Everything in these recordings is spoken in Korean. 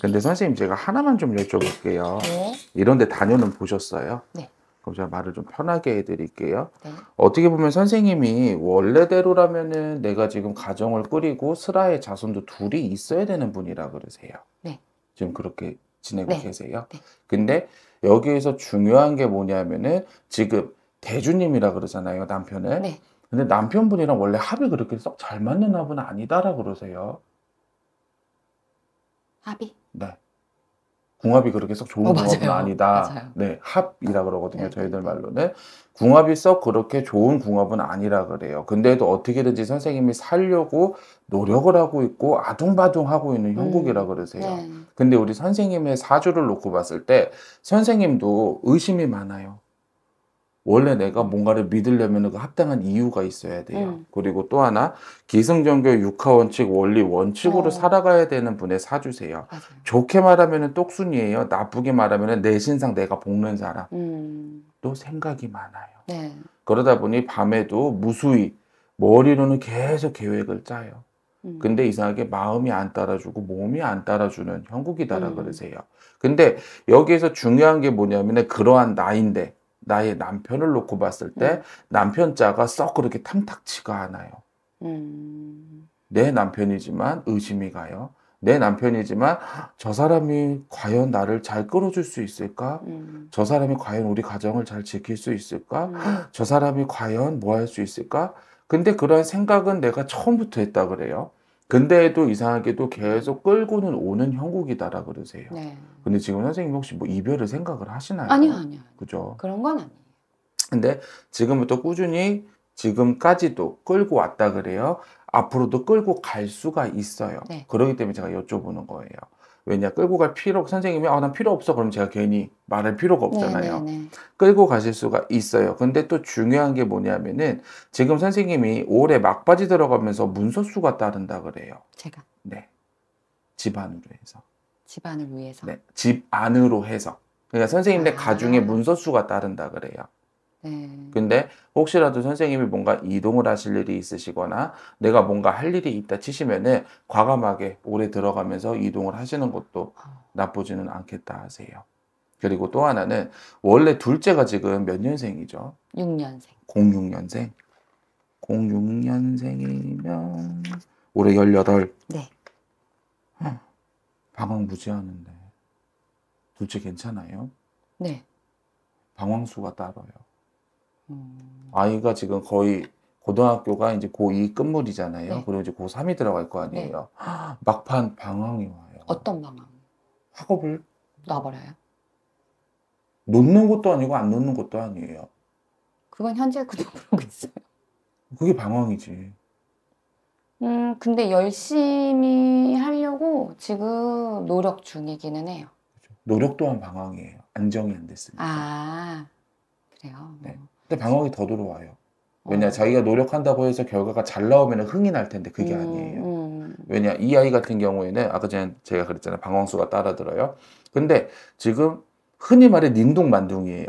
근데 선생님 제가 하나만 좀 여쭤볼게요. 네. 이런 데 다녀는 보셨어요? 네. 그럼 제가 말을 좀 편하게 해드릴게요. 네. 어떻게 보면 선생님이 원래대로라면은 내가 지금 가정을 꾸리고 슬아의 자손도 둘이 있어야 되는 분이라 그러세요. 네. 지금 그렇게 지내고 네. 계세요. 네. 근데 여기에서 중요한 게 뭐냐면은 지금 대주님이라 그러잖아요 남편을. 네. 근데 남편분이랑 원래 합이 그렇게 썩 잘 맞는 합은 아니다라 그러세요. 합이? 네. 궁합이 그렇게 썩 좋은 어, 궁합은 아 아니다. 맞아요. 네, 합이라 그러거든요. 네. 저희들 네, 네. 말로는 궁합이 썩 그렇게 좋은 궁합은 아니라 그래요. 근데도 어떻게든지 선생님이 살려고 노력을 하고 있고 아둥바둥 하고 있는 음. 형국이라 그러세요. 음. 네. 근데 우리 선생님의 사주를 놓고 봤을 때 선생님도 의심이 많아요. 원래 내가 뭔가를 믿으려면 그 합당한 이유가 있어야 돼요. 음. 그리고 또 하나 기승전교 육하 원칙 원리 원칙으로 어. 살아가야 되는 분의 사주세요. 맞아요. 좋게 말하면 똑순이에요. 나쁘게 말하면 내 신상 내가 볶는 사람. 음. 또 생각이 많아요. 네. 그러다 보니 밤에도 무수히 머리로는 계속 계획을 짜요. 음. 근데 이상하게 마음이 안 따라주고 몸이 안 따라주는 형국이다라 음. 그러세요. 근데 여기에서 중요한 게 뭐냐면 그러한 나인데 나의 남편을 놓고 봤을 때 음. 남편 자가 썩 그렇게 탐탁치가 않아요. 음. 내 남편이지만 의심이 가요. 내 남편이지만 저 사람이 과연 나를 잘 끌어줄 수 있을까? 음. 저 사람이 과연 우리 가정을 잘 지킬 수 있을까? 음. 저 사람이 과연 뭐 할 수 있을까? 근데 그런 생각은 내가 처음부터 했다 그래요. 근데도 이상하게도 계속 끌고는 오는 형국이다라 그러세요. 네. 근데 지금 선생님 혹시 뭐 이별을 생각을 하시나요? 아니요, 아니요. 그죠? 그런 건 아니에요. 근데 지금부터 꾸준히 지금까지도 끌고 왔다 그래요. 앞으로도 끌고 갈 수가 있어요. 네. 그러기 때문에 제가 여쭤보는 거예요. 왜냐 끌고 갈 필요 선생님이 아 난 필요 없어 그럼 제가 괜히 말할 필요가 없잖아요 네네네. 네, 네. 끌고 가실 수가 있어요 근데 또 중요한 게 뭐냐면은 지금 선생님이 올해 막바지 들어가면서 문서수가 따른다 그래요 제가 네 집안으로 해서 집안을 위해서 네 집안으로 해서 그러니까 선생님네 아. 가중에 문서수가 따른다 그래요 네. 근데 혹시라도 선생님이 뭔가 이동을 하실 일이 있으시거나 내가 뭔가 할 일이 있다 치시면은 과감하게 오래 들어가면서 이동을 하시는 것도 아. 나쁘지는 않겠다 하세요. 그리고 또 하나는 원래 둘째가 지금 몇 년생이죠? 6년생. 06년생. 06년생이면 올해 18. 네. 어, 방황 무지하는데 둘째 괜찮아요? 네. 방황수가 따로요. 아이가 지금 거의 고등학교가 이제 고2 끝물이잖아요. 네. 그리고 이제 고3이 들어갈 거 아니에요. 네. 막판 방황이 와요. 어떤 방황? 학업을 놔버려요. 놓는 것도 아니고 안 놓는 것도 아니에요. 그건 현재 그대로 그러고 있어요. 그게 방황이지. 음, 근데 열심히 하려고 지금 노력 중이기는 해요. 그렇죠. 노력 또한 방황이에요. 안정이 안 됐으니까. 아, 그래요. 네. 근데 방황이 더 들어와요. 왜냐 어. 자기가 노력한다고 해서 결과가 잘 나오면 흥이 날 텐데 그게 음, 아니에요. 음. 왜냐 이 아이 같은 경우에는 아까 전에 제가 그랬잖아요. 방황수가 따라들어요. 근데 지금 흔히 말해 닌동만둥이에요.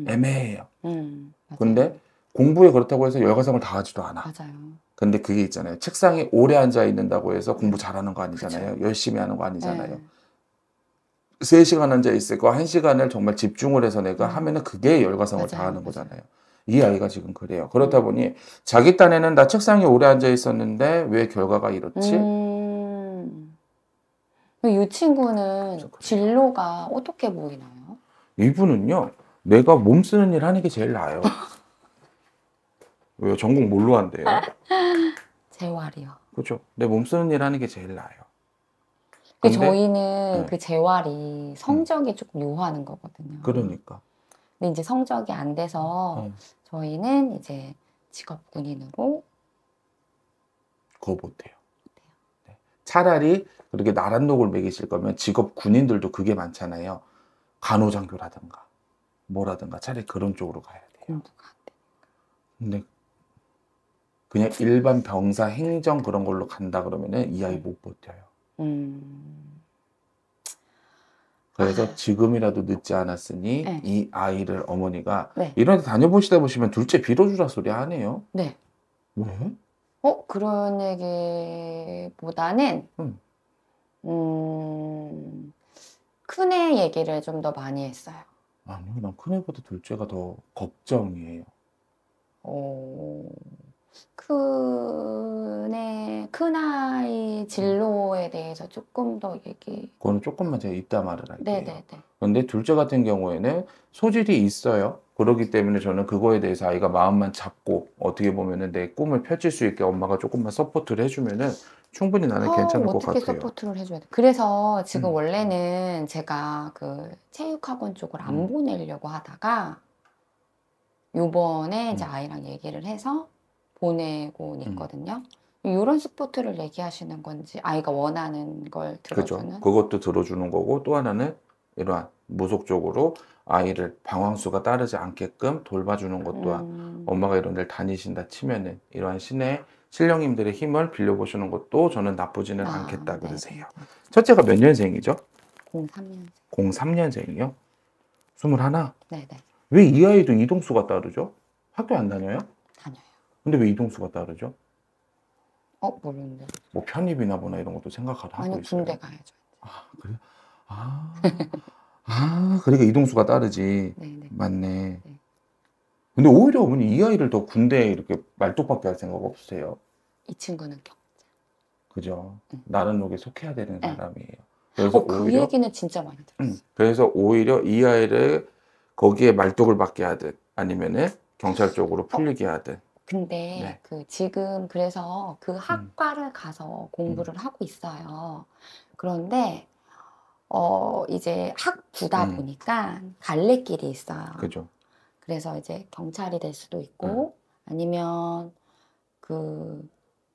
음. 애매해요. 음, 근데 공부에 그렇다고 해서 열과성을 다하지도 않아. 맞아요. 근데 그게 있잖아요. 책상에 오래 앉아 있는다고 해서 공부 잘하는 거 아니잖아요. 그쵸. 열심히 하는 거 아니잖아요. 네. 3시간 앉아 있을 거 1시간을 정말 집중을 해서 내가 음. 하면은 그게 열과성을 맞아요. 다하는 거잖아요. 이 아이가 지금 그래요. 그렇다 보니 자기 딴에는 나 책상에 오래 앉아 있었는데 왜 결과가 이렇지? 음... 이 친구는 진로가 어떻게 보이나요? 이분은요. 내가 몸 쓰는 일 하는 게 제일 나아요. 왜 전공 뭘로 한대요? 재활이요. 그렇죠. 내 몸 쓰는 일 하는 게 제일 나아요. 그 저희는 네. 그 재활이 음. 성적이 음. 조금 요하는 거거든요. 그러니까. 근데 이제 성적이 안 돼서 음. 저희는 이제 직업 군인으로 그거 못해요. 네. 차라리 그렇게 나란독을 매기실 거면 직업 군인들도 그게 많잖아요. 간호장교라든가 뭐라든가 차라리 그런 쪽으로 가야 돼요. 근데 그냥 일반 병사 행정 그런 걸로 간다 그러면은 이 아이 네. 못 버텨요. 음. 그래서 아. 지금이라도 늦지 않았으니 네. 이 아이를 어머니가 네. 이런 데 다녀보시다 보시면 둘째 빌어주라 소리 안 해요. 네. 왜? 어 그런 얘기보다는 음, 음 얘기를 좀 더 많이 했어요. 아니요, 난 큰애보다 둘째가 더 걱정이에요. 어... 큰의 큰아이 진로에 대해서 조금 더 얘기. 그건 조금만 제가 입다 말을 할게요. 네네네. 그런데 둘째 같은 경우에는 소질이 있어요. 그렇기 때문에 저는 그거에 대해서 아이가 마음만 잡고 어떻게 보면은 내 꿈을 펼칠 수 있게 엄마가 조금만 서포트를 해주면은 충분히 나는 어, 괜찮을 것 같아요. 어떻게 서포트를 해줘야 돼? 그래서 지금 음. 원래는 제가 그 체육학원 쪽을 안 음. 보내려고 하다가 요번에 음. 이제 아이랑 얘기를 해서 보내곤 음. 있거든요. 음. 이런 스포트를 얘기하시는 건지 아이가 원하는 걸 들어주는 그렇죠. 그것도 들어주는 거고 또 하나는 이러한 무속적으로 아이를 방황수가 따르지 않게끔 돌봐주는 것또 음. 엄마가 이런 데를 다니신다 치면은 이러한 신의 신령님들의 힘을 빌려보시는 것도 저는 나쁘지는 아, 않겠다 네. 그러세요. 네. 첫째가 몇 년생이죠? 03년생. 03년생이요? 21? 네네. 왜 이 아이도 이동수가 따르죠? 학교 안 다녀요? 다녀요. 근데 왜 이동수가 따르죠? 어 모르는데. 뭐 편입이나 뭐나 이런 것도 생각하다 하고 아니 있어요. 군대 가야죠. 아 그래? 아, 아 그러니까 이동수가 따르지. 네네. 네. 맞네. 네. 근데 오히려 어머니 이 아이를 더 군대에 이렇게 말뚝밖에 할 생각 없으세요? 이 친구는 격자. 그죠. 응. 나는 여기 속해야 되는 네. 사람이에요. 그래서 어, 그 오히려 얘기는 진짜 많이 들었어요. 응. 그래서 오히려 이 아이를 거기에 말뚝을 받게 하든 아니면 경찰 쪽으로 풀리게 하든 근데 네. 그 지금 그래서 그 음. 학과를 음. 가서 공부를 음. 하고 있어요. 그런데 어 이제 학부다 음. 보니까 갈래길이 있어요. 그죠. 그래서 이제 경찰이 될 수도 있고 음. 아니면 그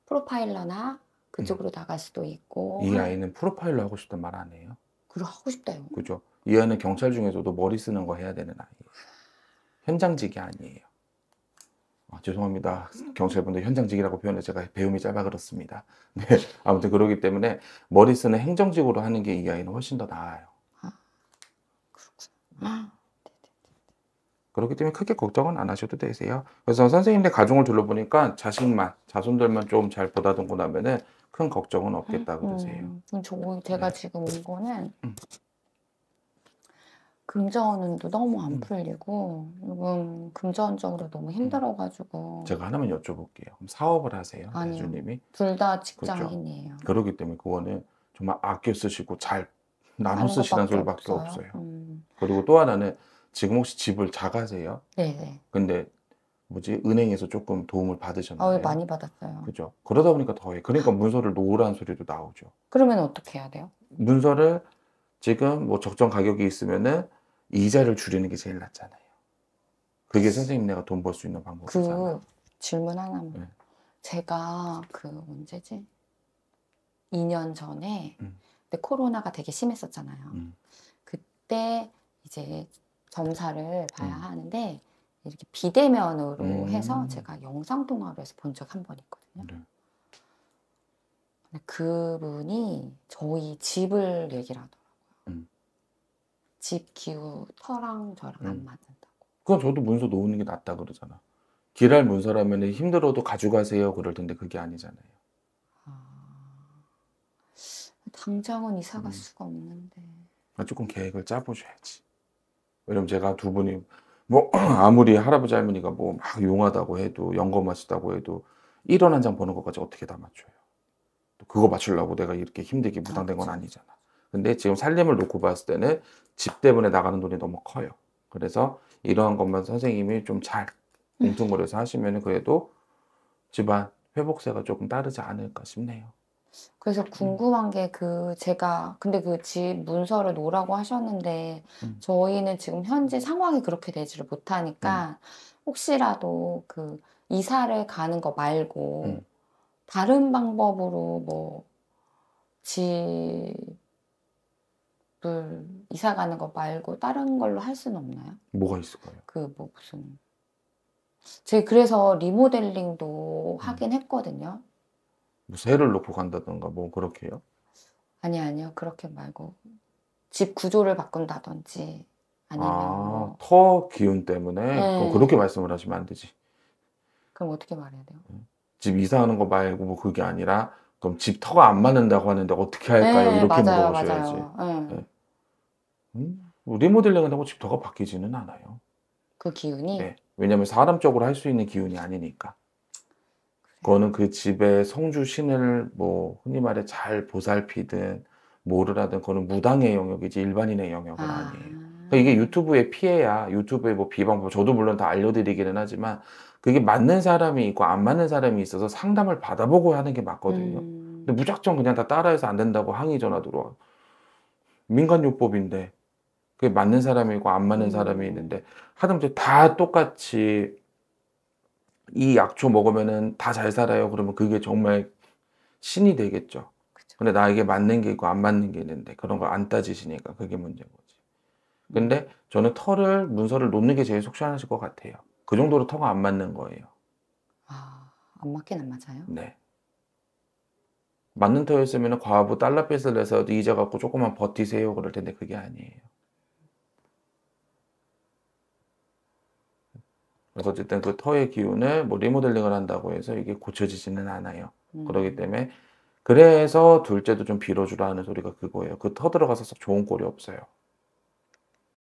프로파일러나 음. 그쪽으로 나갈 수도 있고. 이 아이는 프로파일러 하고 싶단 말 안 해요? 그러 하고 싶다요. 그죠. 이 아이는 경찰 중에서도 머리 쓰는 거 해야 되는 아이예요. 현장직이 아니에요. 아, 죄송합니다. 경찰분들 현장직이라고 표현해 제가 배움이 짧아 그렇습니다. 네, 아무튼 그러기 때문에 머리 쓰는 행정직으로 하는 게 이 아이는 훨씬 더 나아요. 아, 아, 네, 네, 네, 그렇기 때문에 크게 걱정은 안 하셔도 되세요. 그래서 선생님네 가정을 둘러보니까 자식만, 자손들만 좀 잘 보다듬고 나면은 큰 걱정은 없겠다 음, 음, 그러세요. 음, 저, 제가 네. 지금 이거는 음. 금전운도 너무 안 음. 풀리고 요금 금전적으로 너무 음. 힘들어가지고 제가 하나만 여쭤볼게요. 그럼 사업을 하세요, 아니요. 대주님이? 둘다 그렇죠. 직장인이에요. 그렇기 때문에 그거는 정말 아껴 쓰시고 잘 나눠 쓰시는 소리밖에 없어요. 없어요. 음. 그리고 또 하나는 지금 혹시 집을 자가세요? 네네. 근데 뭐지 은행에서 조금 도움을 받으셨나요? 어, 많이 받았어요. 그죠. 그러다 보니까 더해. 그러니까 문서를 놓으라는 소리도 나오죠. 그러면 어떻게 해야 돼요? 문서를 지금 뭐 적정 가격이 있으면은 이자를 줄이는 게 제일 낫잖아요. 그게 선생님 내가 돈 벌 수 있는 방법이잖아요. 그 질문 하나만. 네. 제가 그 언제지? 2년 전에 음. 그때 코로나가 되게 심했었잖아요. 음. 그때 이제 점사를 봐야 음. 하는데 이렇게 비대면으로 음. 해서 제가 영상 통화로 해서 본 적 한 번 있거든요. 네. 그분이 저희 집을 얘기를 하더라고요. 음. 집 기후 터랑 저랑 음. 안 맞는다고. 그건 저도 문서 놓는 게 낫다 그러잖아. 길할 문서라면 힘들어도 가져가세요 그럴 텐데 그게 아니잖아요. 아. 당장은 이사 갈 음. 수가 없는데. 아, 조금 계획을 짜보셔야지. 왜냐면 제가 두 분이 뭐 아무리 할아버지 할머니가 뭐 막 용하다고 해도 영검하다고 해도 1원 한장 버는 것까지 어떻게 다 맞춰요. 그거 맞추려고 내가 이렇게 힘들게 무당된 건 아니잖아. 근데 지금 살림을 놓고 봤을 때는 집 때문에 나가는 돈이 너무 커요. 그래서 이러한 것만 선생님이 좀잘 공통거려서 음. 하시면 그래도 집안 회복세가 조금 따르지 않을까 싶네요. 그래서 음. 궁금한 음. 게그 제가 근데 그 집 문서를 놓으라고 하셨는데 음. 저희는 지금 현재 상황이 그렇게 되지를 못하니까 음. 혹시라도 그 이사를 가는 거 말고 음. 다른 방법으로 뭐집 를 이사 가는 거 말고 다른 걸로 할 수는 없나요? 뭐가 있을까요? 그 뭐 무슨 제 그래서 리모델링도 음. 하긴 했거든요. 뭐 새를 놓고 간다던가 뭐 그렇게요? 아니 아니요 그렇게 말고 집 구조를 바꾼다든지 아니면 아, 뭐. 터 기운 때문에 네. 그렇게 말씀을 하시면 안 되지. 그럼 어떻게 말해야 돼요? 음. 집 이사하는 거 말고 뭐 그게 아니라 그럼 집 터가 안 맞는다고 하는데 어떻게 할까요? 네, 이렇게 맞아요, 물어보셔야지. 맞아요. 네. 네. 음, 뭐 리모델링 한다고 집 터가 바뀌지는 않아요. 그 기운이? 네. 왜냐면 사람적으로 할 수 있는 기운이 아니니까. 그거는 그 집의 성주 신을 뭐 흔히 말해 잘 보살피든 뭐를 하든 그거는 무당의 영역이지 일반인의 영역은 아. 니에요 그러니까 이게 유튜브의 피해야 유튜브의 뭐 비방, 법 저도 물론 다 알려드리기는 하지만 그게 맞는 사람이 있고 안 맞는 사람이 있어서 상담을 받아보고 하는 게 맞거든요. 음. 근데 무작정 그냥 다 따라해서 안 된다고 항의 전화 들어와. 민간요법인데 그게 맞는 사람이 있고 안 맞는 음. 사람이 있는데 하다못해 다 똑같이 이 약초 먹으면은 다 잘 살아요. 그러면 그게 정말 신이 되겠죠. 그쵸. 근데 나에게 맞는 게 있고 안 맞는 게 있는데 그런 걸안 따지시니까 그게 문제인 거죠. 근데 저는 털을 문서를 놓는 게 제일 속 시원하실 것 같아요. 그 정도로 터가 안 맞는 거예요. 아, 안 맞긴 안 맞아요? 네. 맞는 터였으면 과부 달러빚을 내서 도 이자 갖고 조금만 버티세요 그럴 텐데 그게 아니에요. 그래서 어쨌든 그 터의 기운을 뭐 리모델링을 한다고 해서 이게 고쳐지지는 않아요. 음. 그러기 때문에 그래서 둘째도 좀 빌어주라 는 소리가 그거예요. 그 터 들어가서 좋은 꼴이 없어요.